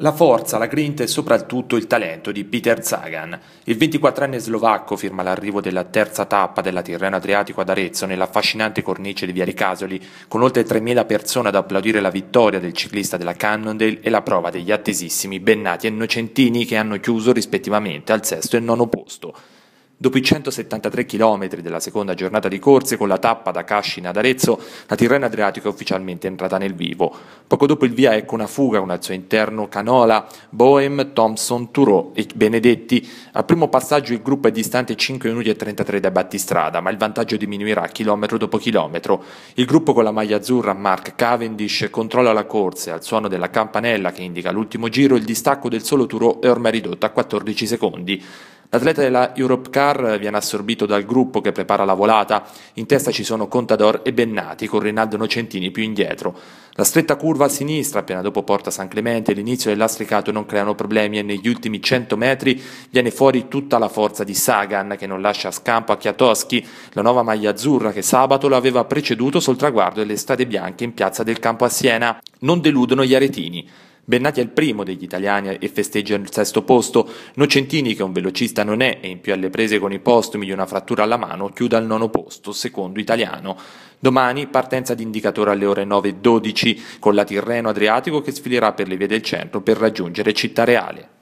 La forza, la grinta e soprattutto il talento di Peter Zagan. Il 24enne slovacco firma l'arrivo della terza tappa della Tirreno Adriatico ad Arezzo nell'affascinante cornice di Viale Casoli, con oltre 3.000 persone ad applaudire la vittoria del ciclista della Cannondale e la prova degli attesissimi Bennati e Nocentini che hanno chiuso rispettivamente al sesto e nono posto. Dopo i 173 km della seconda giornata di corse con la tappa da Cascina ad Arezzo, la Tirrena Adriatica è ufficialmente entrata nel vivo. Poco dopo il via ecco una fuga con al suo interno Canola, Boehm, Thompson, Thoreau e Benedetti. Al primo passaggio il gruppo è distante 5 minuti e 33 da battistrada, ma il vantaggio diminuirà chilometro dopo chilometro. Il gruppo con la maglia azzurra Mark Cavendish controlla la corsa e al suono della campanella che indica l'ultimo giro il distacco del solo Thoreau è ormai ridotto a 14 secondi. L'atleta della Europe Car viene assorbito dal gruppo che prepara la volata. In testa ci sono Contador e Bennati, con Rinaldo Nocentini più indietro. La stretta curva a sinistra, appena dopo Porta San Clemente, e l'inizio del lastricato non creano problemi e negli ultimi 100 metri viene fuori tutta la forza di Sagan, che non lascia scampo a Chiatoschi, la nuova maglia azzurra che sabato lo aveva preceduto sul traguardo delle strade bianche in piazza del campo a Siena. Non deludono gli aretini. Bennati è il primo degli italiani e festeggia il sesto posto. Nocentini, che un velocista non è e in più alle prese con i postumi di una frattura alla mano, chiude al nono posto, secondo italiano. Domani partenza di indicatore alle ore 9.12 con la Tirreno Adriatico che sfilerà per le vie del centro per raggiungere Città Reale.